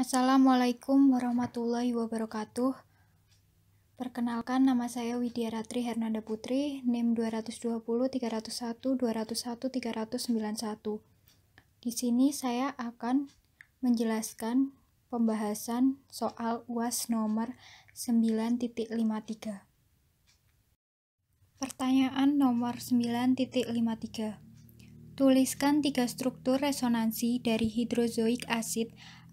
Assalamualaikum warahmatullahi wabarakatuh. Perkenalkan nama saya Widya Ratri Hernanda Putri, NIM 220 301 201 391. Di sini saya akan menjelaskan pembahasan soal UAS nomor 9.53. Pertanyaan nomor 9.53. Tuliskan tiga struktur resonansi dari hidrozoik asid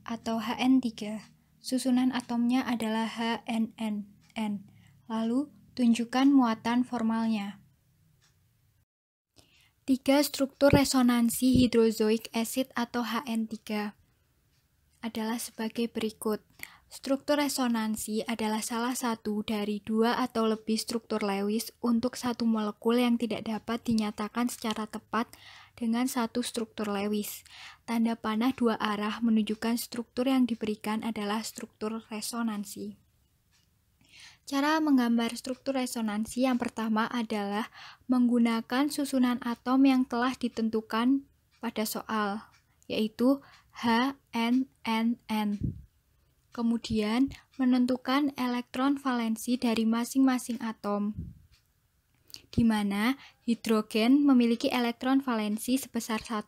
atau HN3. Susunan atomnya adalah HNNN. Lalu, tunjukkan muatan formalnya. Tiga struktur resonansi hidrozoik acid atau HN3 adalah sebagai berikut. Struktur resonansi adalah salah satu dari dua atau lebih struktur Lewis untuk satu molekul yang tidak dapat dinyatakan secara tepat dengan satu struktur Lewis. Tanda panah dua arah menunjukkan struktur yang diberikan adalah struktur resonansi. Cara menggambar struktur resonansi yang pertama adalah menggunakan susunan atom yang telah ditentukan pada soal, yaitu H, N, N, N. Kemudian, menentukan elektron valensi dari masing-masing atom di mana hidrogen memiliki elektron valensi sebesar 1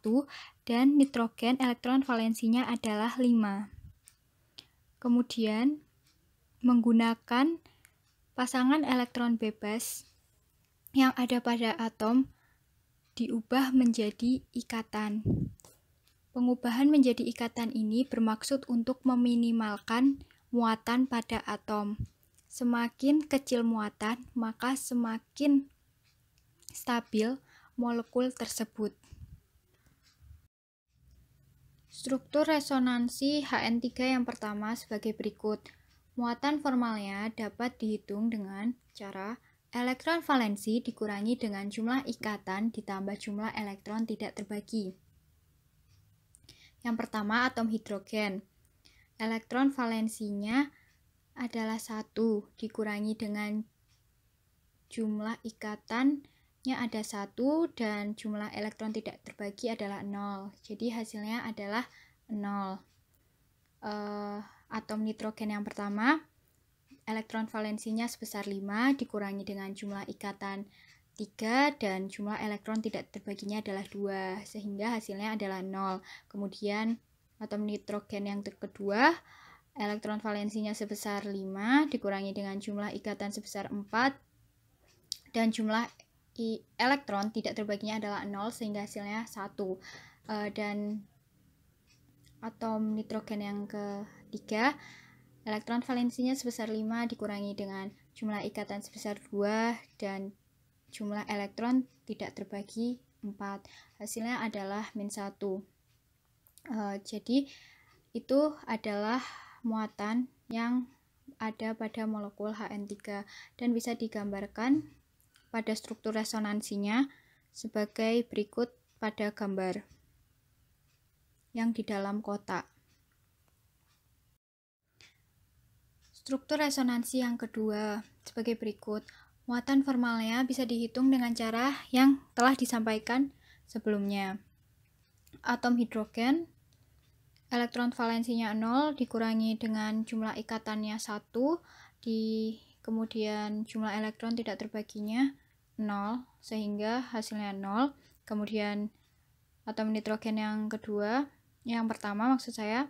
dan nitrogen elektron valensinya adalah 5. Kemudian, menggunakan pasangan elektron bebas yang ada pada atom diubah menjadi ikatan. Pengubahan menjadi ikatan ini bermaksud untuk meminimalkan muatan pada atom. Semakin kecil muatan, maka semakin stabil molekul tersebut. Struktur resonansi HN3 yang pertama sebagai berikut. Muatan formalnya dapat dihitung dengan cara elektron valensi dikurangi dengan jumlah ikatan ditambah jumlah elektron tidak terbagi. Yang pertama, atom hidrogen. Elektron valensinya adalah satu dikurangi dengan jumlah ikatan ada satu dan jumlah elektron tidak terbagi adalah nol Jadi hasilnya adalah nol Uh, atom nitrogen yang pertama, elektron valensinya sebesar 5 dikurangi dengan jumlah ikatan 3 dan jumlah elektron tidak terbaginya adalah 2 sehingga hasilnya adalah nol Kemudian atom nitrogen yang kedua, elektron valensinya sebesar 5 dikurangi dengan jumlah ikatan sebesar 4 dan jumlah i elektron tidak terbaginya adalah 0 sehingga hasilnya 1 uh, e, dan atom nitrogen yang ketiga elektron valensinya sebesar 5 dikurangi dengan jumlah ikatan sebesar 2 dan jumlah elektron tidak terbagi 4 hasilnya adalah min 1 uh, e, jadi itu adalah muatan yang ada pada molekul HN3 dan bisa digambarkan pada struktur resonansinya sebagai berikut pada gambar yang di dalam kotak. Struktur resonansi yang kedua sebagai berikut. Muatan formalnya bisa dihitung dengan cara yang telah disampaikan sebelumnya. Atom hidrogen, elektron valensinya 0 dikurangi dengan jumlah ikatannya 1 di kemudian jumlah elektron tidak terbaginya 0, sehingga hasilnya 0. Kemudian atom nitrogen yang kedua, yang pertama maksud saya,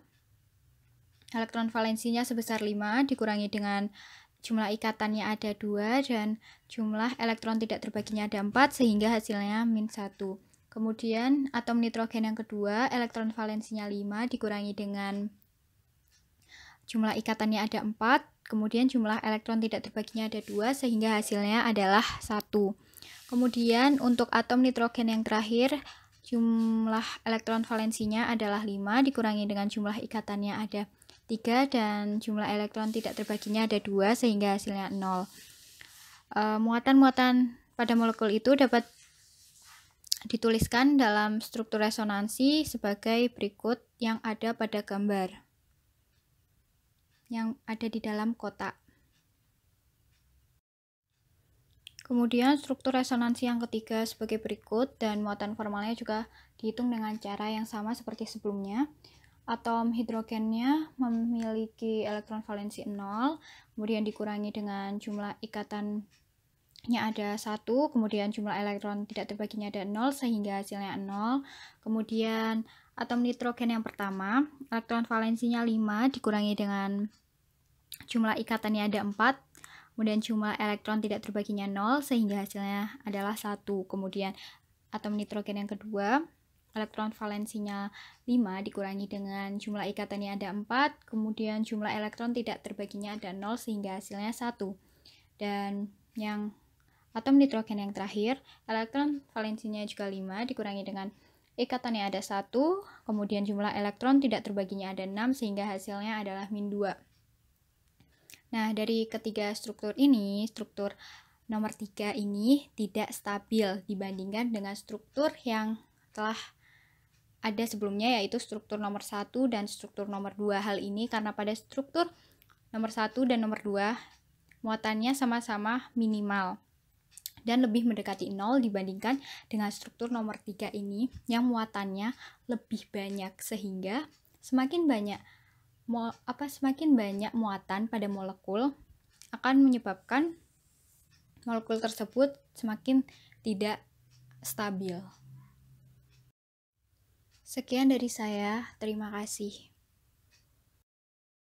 elektron valensinya sebesar 5 dikurangi dengan jumlah ikatannya ada 2 dan jumlah elektron tidak terbaginya ada 4 sehingga hasilnya min 1. Kemudian atom nitrogen yang kedua, elektron valensinya 5 dikurangi dengan Jumlah ikatannya ada 4, kemudian jumlah elektron tidak terbaginya ada 2, sehingga hasilnya adalah 1. Kemudian untuk atom nitrogen yang terakhir, jumlah elektron valensinya adalah 5 dikurangi dengan jumlah ikatannya ada 3 dan jumlah elektron tidak terbaginya ada 2 sehingga hasilnya 0. E, muatan-muatan e, pada molekul itu dapat dituliskan dalam struktur resonansi sebagai berikut yang ada pada gambar yang ada di dalam kotak. Kemudian struktur resonansi yang ketiga sebagai berikut dan muatan formalnya juga dihitung dengan cara yang sama seperti sebelumnya. Atom hidrogennya memiliki elektron valensi 0, kemudian dikurangi dengan jumlah ikatannya ada 1, kemudian jumlah elektron tidak terbaginya ada 0 sehingga hasilnya 0. Kemudian atom nitrogen yang pertama, elektron valensinya 5 dikurangi dengan jumlah ikatannya ada 4, kemudian jumlah elektron tidak terbaginya 0 sehingga hasilnya adalah 1. Kemudian atom nitrogen yang kedua, elektron valensinya 5 dikurangi dengan jumlah ikatannya ada 4, kemudian jumlah elektron tidak terbaginya ada 0 sehingga hasilnya 1. Dan yang atom nitrogen yang terakhir, elektron valensinya juga 5 dikurangi dengan ikatannya ada satu, kemudian jumlah elektron tidak terbaginya ada 6 sehingga hasilnya adalah min 2. Nah, dari ketiga struktur ini, struktur nomor tiga ini tidak stabil dibandingkan dengan struktur yang telah ada sebelumnya yaitu struktur nomor satu dan struktur nomor dua. Hal ini karena pada struktur nomor satu dan nomor dua muatannya sama-sama minimal dan lebih mendekati nol dibandingkan dengan struktur nomor 3 ini yang muatannya lebih banyak sehingga semakin banyak apa semakin banyak muatan pada molekul akan menyebabkan molekul tersebut semakin tidak stabil. Sekian dari saya, terima kasih.